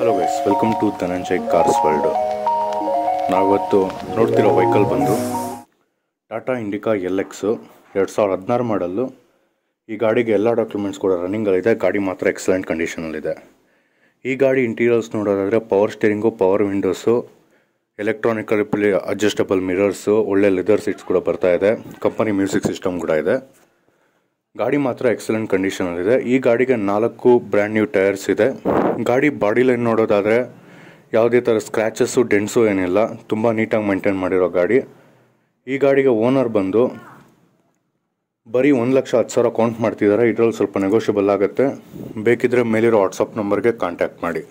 hello guys welcome to Dhananjay cars world ನಾವಿವತ್ತು ನೋಡ್ತಿರೋ vehicle ಬಂದು ಟಾಟಾ ಇಂಡಿಕಾ ಎಲ್ ಎಕ್ಸು ಎರಡು ಸಾವಿರದ ಹದಿನಾರು ಮಾಡಲ್ಲು ಈ ಗಾಡಿಗೆ ಎಲ್ಲ ಡಾಕ್ಯುಮೆಂಟ್ಸ್ ಕೂಡ ರನ್ನಿಂಗಲ್ಲಿದೆ ಗಾಡಿ ಮಾತ್ರ ಎಕ್ಸಲೆಂಟ್ ಕಂಡೀಷನಲ್ಲಿದೆ ಈ ಗಾಡಿ ಇಂಟೀರಿಯರ್ಸ್ ನೋಡೋದಾದರೆ power steering power windows electronical adjustable mirrors ಒಳ್ಳೆ ಲೆದರ್ ಸೀಟ್ಸ್ ಕೂಡ ಬರ್ತಾ ಇದೆ ಕಂಪನಿ ಮ್ಯೂಸಿಕ್ ಸಿಸ್ಟಮ್ ಕೂಡ ಇದೆ ಗಾಡಿ ಮಾತ್ರ ಎಕ್ಸಲೆಂಟ್ ಕಂಡೀಷನಲ್ಲಿದೆ ಈ ಗಾಡಿಗೆ ನಾಲ್ಕು ಬ್ರ್ಯಾಂಡ್ ನ್ಯೂ ಟೈರ್ಸ್ ಇದೆ ಗಾಡಿ ಬಾಡಿ ಲೈನ್ ನೋಡೋದಾದರೆ ಯಾವುದೇ ಥರ ಸ್ಕ್ರ್ಯಾಚಸ್ಸು ಡೆಂಟ್ಸು ಏನಿಲ್ಲ ತುಂಬ ನೀಟಾಗಿ ಮೇಂಟೈನ್ ಮಾಡಿರೋ ಗಾಡಿ ಈ ಗಾಡಿಗೆ ಓನರ್ ಬಂದು ಬರೀ ಒಂದು ಲಕ್ಷ ಹತ್ತು ಸಾವಿರ ಕೌಂಟ್ ಮಾಡ್ತಿದ್ದಾರೆ ಇದರಲ್ಲಿ ಸ್ವಲ್ಪ ನೆಗೋಷಿಯಬಲ್ ಆಗುತ್ತೆ ಬೇಕಿದ್ದರೆ ಮೇಲಿರೋ ವಾಟ್ಸಪ್ ನಂಬರ್ಗೆ ಕಾಂಟ್ಯಾಕ್ಟ್ ಮಾಡಿ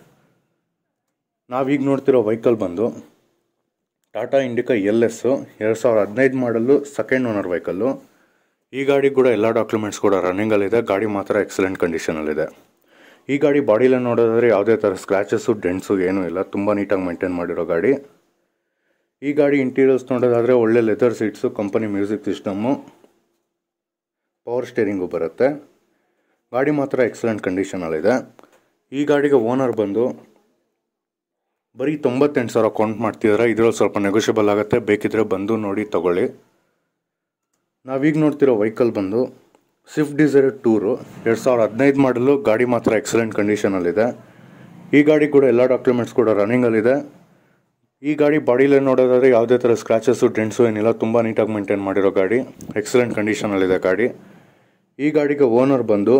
ನಾವೀಗ ನೋಡ್ತಿರೋ ವೆಹಿಕಲ್ ಬಂದು ಟಾಟಾ ಇಂಡಿಕಾ ಎಲ್ ಎಸ್ಸು ಎರಡು ಸಾವಿರದ ಹದಿನೈದು ಮಾಡಲು ಸೆಕೆಂಡ್ ಓನರ್ ವೆಹಿಕಲ್ಲು ಈ ಗಾಡಿ ಕೂಡ ಎಲ್ಲ ಡಾಕ್ಯುಮೆಂಟ್ಸ್ ಕೂಡ ರನ್ನಿಂಗಲ್ಲಿದೆ ಗಾಡಿ ಮಾತ್ರ ಎಕ್ಸಲೆಂಟ್ ಕಂಡೀಷನಲ್ಲಿದೆ ಈ ಗಾಡಿ ಬಾಡಿಲ ನೋಡೋದಾದರೆ ಯಾವುದೇ ಥರ ಸ್ಕ್ರ್ಯಾಚಸ್ಸು ಡೆಂಟ್ಸು ಏನೂ ಇಲ್ಲ ತುಂಬ ನೀಟಾಗಿ ಮೇಂಟೈನ್ ಮಾಡಿರೋ ಗಾಡಿ ಈ ಗಾಡಿ ಇಂಟೀರಿಯರ್ಸ್ ನೋಡೋದಾದರೆ ಒಳ್ಳೆ leather seats company music system power steering ಬರುತ್ತೆ ಗಾಡಿ ಮಾತ್ರ ಎಕ್ಸಲೆಂಟ್ ಕಂಡೀಷನಲ್ಲಿದೆ ಈ ಗಾಡಿಗೆ ಓನರ್ ಬಂದು ಬರೀ ತೊಂಬತ್ತೆಂಟು ಸಾವಿರ ಕೌಂಟ್ ಮಾಡ್ತಿದ್ದಾರೆ ಇದರಲ್ಲಿ ಸ್ವಲ್ಪ ನೆಗೋಷಿಯಬಲ್ ಆಗುತ್ತೆ ಬೇಕಿದ್ದರೆ ಬಂದು ನೋಡಿ ತಗೊಳ್ಳಿ ನಾವೀಗ ನೋಡ್ತಿರೋ ವೆಹಿಕಲ್ ಬಂದು ಸ್ವಿಫ್ಟ್ ಡಿಸೈರ್ ಟೂರು ಎರಡು ಸಾವಿರದ ಹದಿನೈದು ಮಾಡಲು ಗಾಡಿ ಮಾತ್ರ ಎಕ್ಸಲೆಂಟ್ ಕಂಡೀಷನಲ್ಲಿದೆ ಈ ಗಾಡಿ ಕೂಡ ಎಲ್ಲ ಡಾಕ್ಯುಮೆಂಟ್ಸ್ ಕೂಡ ರನ್ನಿಂಗಲ್ಲಿದೆ ಈ ಗಾಡಿ ಬಾಡಿಲೇ ನೋಡೋದಾದರೆ ಯಾವುದೇ ಥರ ಸ್ಕ್ರಾಚಸ್ಸು ಡೆಂಟ್ಸು ಏನಿಲ್ಲ ತುಂಬ ನೀಟಾಗಿ ಮೇಂಟೈನ್ ಮಾಡಿರೋ ಗಾಡಿ ಎಕ್ಸಲೆಂಟ್ ಕಂಡೀಷನಲ್ಲಿದೆ ಗಾಡಿ ಈ ಗಾಡಿಗೆ ಓನರ್ ಬಂದು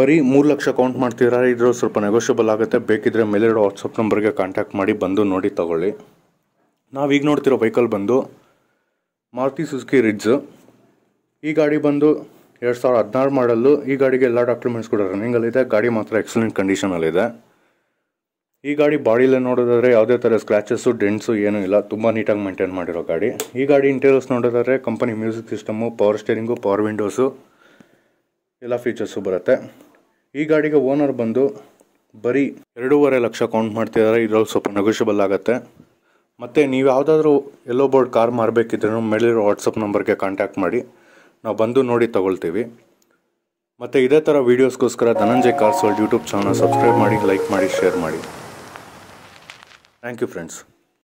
ಬರೀ ಮೂರು ಲಕ್ಷ ಕೌಂಟ್ ಮಾಡ್ತೀರಾ ಇದ್ರ ಸ್ವಲ್ಪ ನೆಗೋಷಿಯಬಲ್ ಆಗುತ್ತೆ ಬೇಕಿದ್ರೆ ಮೇಲಿರೋ ವಾಟ್ಸಪ್ ನಂಬರ್ಗೆ ಕಾಂಟ್ಯಾಕ್ಟ್ ಮಾಡಿ ಬಂದು ನೋಡಿ ತಗೊಳ್ಳಿ ನಾವೀಗ ನೋಡ್ತಿರೋ ವೆಹಿಕಲ್ ಬಂದು ಮಾರುತಿ ಸುಜುಕಿ ರಿಡ್ಜ್ ಈ ಗಾಡಿ ಬಂದು ಎರಡು ಸಾವಿರದ ಹದಿನಾರು ಮಾಡಲ್ಲು ಈ ಗಾಡಿಗೆ ಎಲ್ಲ ಡಾಕ್ಯುಮೆಂಟ್ಸ್ ಕೂಡ ರನ್ನಿಂಗಲ್ಲಿದೆ ಗಾಡಿ ಮಾತ್ರ ಎಕ್ಸಲೆಂಟ್ ಕಂಡೀಷನಲ್ಲಿದೆ ಈ ಗಾಡಿ ಬಾಡಿಲೆ ನೋಡೋದಾದರೆ ಯಾವುದೇ ಥರ ಸ್ಕ್ರ್ಯಾಚಸ್ಸು ಡೆಂಟ್ಸು ಏನೂ ಇಲ್ಲ ತುಂಬ ನೀಟಾಗಿ ಮೇಂಟೈನ್ ಮಾಡಿರೋ ಗಾಡಿ ಈ ಗಾಡಿ ಇಂಟೀರಿಯರ್ಸ್ ನೋಡೋದಾದರೆ company music system power steering power windows ಎಲ್ಲ ಫೀಚರ್ಸು ಬರುತ್ತೆ ಈ ಗಾಡಿಗೆ ಓನರ್ ಬಂದು ಬರೀ ಎರಡೂವರೆ ಲಕ್ಷ ಕೌಂಟ್ ಮಾಡ್ತಿದ್ದಾರೆ ಇದರಲ್ಲಿ ಸ್ವಲ್ಪ ನೆಗೋಷಿಯಬಲ್ ಆಗುತ್ತೆ ಮತ್ತು ನೀವು ಯಾವುದಾದ್ರೂ ಎಲ್ಲೋ ಬೋರ್ಡ್ ಕಾರ್ ಮಾರಬೇಕಿದ್ರೂ ಮೇಲಿರೋ ವಾಟ್ಸಪ್ ನಂಬರ್ಗೆ ಕಾಂಟ್ಯಾಕ್ಟ್ ಮಾಡಿ ನಾವು ಬಂದು ನೋಡಿ ತಗೊಳ್ತೀವಿ ಮತ್ತು ಇದೇ ಥರ ವೀಡಿಯೋಸ್ಗೋಸ್ಕರ Dhananjay cars world YouTube channel subscribe ಮಾಡಿ ಲೈಕ್ ಮಾಡಿ ಶೇರ್ ಮಾಡಿ ಥ್ಯಾಂಕ್ ಯು ಫ್ರೆಂಡ್ಸ್